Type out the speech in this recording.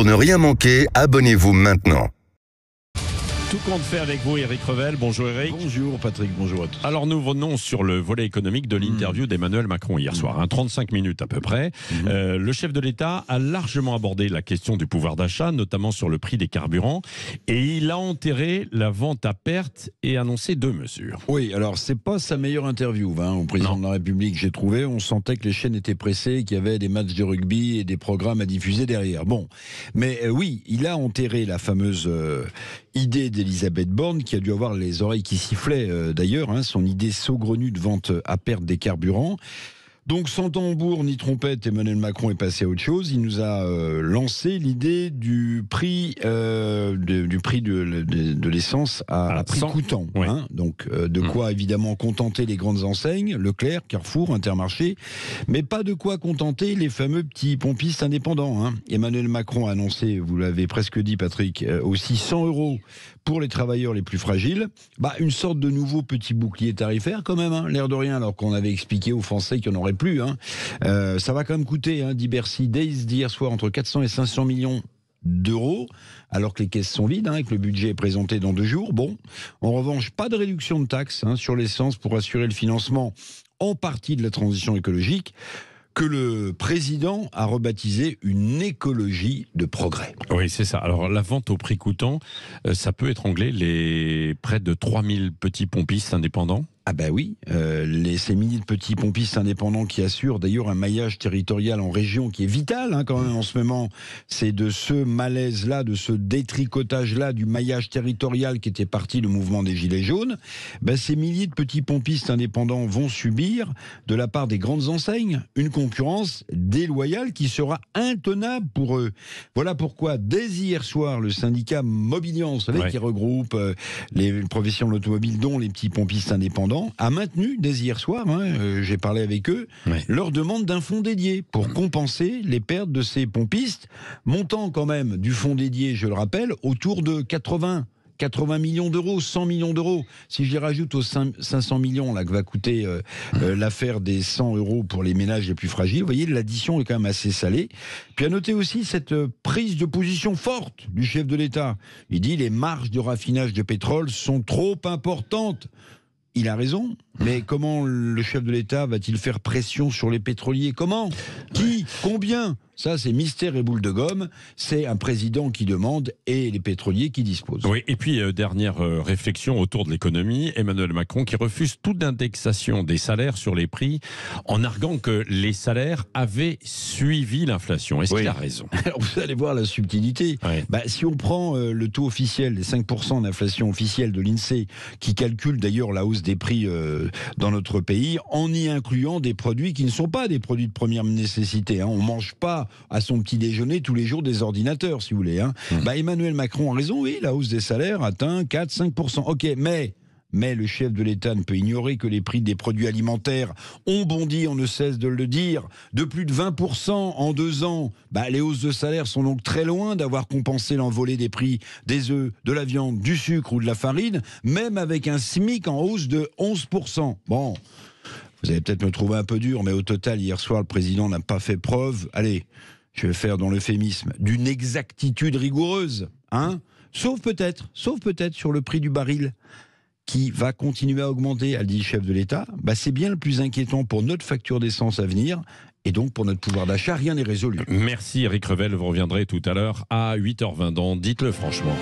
Pour ne rien manquer, abonnez-vous maintenant tout compte fait avec vous, Eric Revel. Bonjour, Eric. Bonjour, Patrick. Bonjour à tous. Alors, nous venons sur le volet économique de l'interview mm. d'Emmanuel Macron hier mm. soir, hein, 35 minutes à peu près. Mm-hmm. Euh, le chef de l'État a largement abordé la question du pouvoir d'achat, notamment sur le prix des carburants, et il a enterré la vente à perte et annoncé deux mesures. Oui, alors, c'est pas sa meilleure interview hein, au président de la République, j'ai trouvé. On sentait que les chaînes étaient pressées, qu'il y avait des matchs de rugby et des programmes à diffuser derrière. Bon, mais euh, oui, il a enterré la fameuse euh, idée des Elisabeth Borne, qui a dû avoir les oreilles qui sifflaient euh, d'ailleurs, hein, son idée saugrenue de vente à perte des carburants. Donc sans tambour ni trompette, Emmanuel Macron est passé à autre chose. Il nous a euh, lancé l'idée du prix euh, de, du prix de, l'essence à, prix coûtant. Hein. Donc euh, de mmh. quoi évidemment contenter les grandes enseignes, Leclerc, Carrefour, Intermarché, mais pas de quoi contenter les fameux petits pompistes indépendants. Hein. Emmanuel Macron a annoncé, vous l'avez presque dit Patrick, aussi 100 euros pour les travailleurs les plus fragiles. Bah, une sorte de nouveau petit bouclier tarifaire quand même, hein. l'air de rien, alors qu'on avait expliqué aux Français qu'il n'y en aurait plus. Hein. Euh, ça va quand même coûter, hein, dit Bercy, Days d'hier soir, entre 400 et 500 millions d'euros, alors que les caisses sont vides hein, et que le budget est présenté dans deux jours. Bon, en revanche, pas de réduction de taxes sur l'essence pour assurer le financement en partie de la transition écologique que le président a rebaptisé une écologie de progrès. Oui, c'est ça. Alors la vente au prix coûtant, euh, ça peut étrangler les près de 3000 petits pompistes indépendants ah ben oui, euh, ces milliers de petits pompistes indépendants qui assurent d'ailleurs un maillage territorial en région qui est vital hein, quand même en ce moment. C'est de ce malaise-là, de ce détricotage-là du maillage territorial qui était parti le mouvement des Gilets jaunes. Bah, ces milliers de petits pompistes indépendants vont subir de la part des grandes enseignes une concurrence déloyale qui sera intenable pour eux. Voilà pourquoi dès hier soir, le syndicat Mobilian, vous savez, qui regroupe euh, les professions de l'automobile, dont les petits pompistes indépendants, a maintenu dès hier soir, hein, euh, j'ai parlé avec eux, leur demande d'un fonds dédié pour compenser les pertes de ces pompistes, montant quand même du fonds dédié, je le rappelle, autour de 80 80 millions d'euros, 100 millions d'euros. Si j'y rajoute aux 500 millions là, que va coûter euh, euh, l'affaire des 100 euros pour les ménages les plus fragiles, vous voyez, l'addition est quand même assez salée. Puis à noter aussi cette prise de position forte du chef de l'État. Il dit les marges de raffinage de pétrole sont trop importantes il a raison. Mais comment le chef de l'État va-t-il faire pression sur les pétroliers Comment Qui Combien ça, c'est mystère et boule de gomme. C'est un président qui demande et les pétroliers qui disposent. Oui, et puis, euh, dernière euh, réflexion autour de l'économie, Emmanuel Macron qui refuse toute indexation des salaires sur les prix en arguant que les salaires avaient suivi l'inflation. Est-ce qu'il a raison Alors, vous allez voir la subtilité. Bah, si on prend euh, le taux officiel, les 5% d'inflation officielle de l'INSEE, e, qui calcule d'ailleurs la hausse des prix dans notre pays, en y incluant des produits qui ne sont pas des produits de première nécessité. Hein. On ne mange pas à son petit déjeuner tous les jours des ordinateurs, si vous voulez. Hein. Mmh. Bah, Emmanuel Macron a raison, oui, la hausse des salaires atteint 4-5%. Ok, mais mais le chef de l'État ne peut ignorer que les prix des produits alimentaires ont bondi, on ne cesse de le dire, de plus de 20% en deux ans. Bah, les hausses de salaires sont donc très loin d'avoir compensé l'envolée des prix des œufs, de la viande, du sucre ou de la farine, même avec un SMIC en hausse de 11%. Bon, vous allez peut-être me trouver un peu dur, mais au total, hier soir, le président n'a pas fait preuve, allez, je vais faire dans l'euphémisme, d'une exactitude rigoureuse. Hein sauf peut-être, sauf peut-être sur le prix du baril qui va continuer à augmenter, a dit le chef de l'État, bah c'est bien le plus inquiétant pour notre facture d'essence à venir. Et donc, pour notre pouvoir d'achat, rien n'est résolu. Merci Eric Revel, vous reviendrez tout à l'heure à 8h20 dans Dites-le franchement.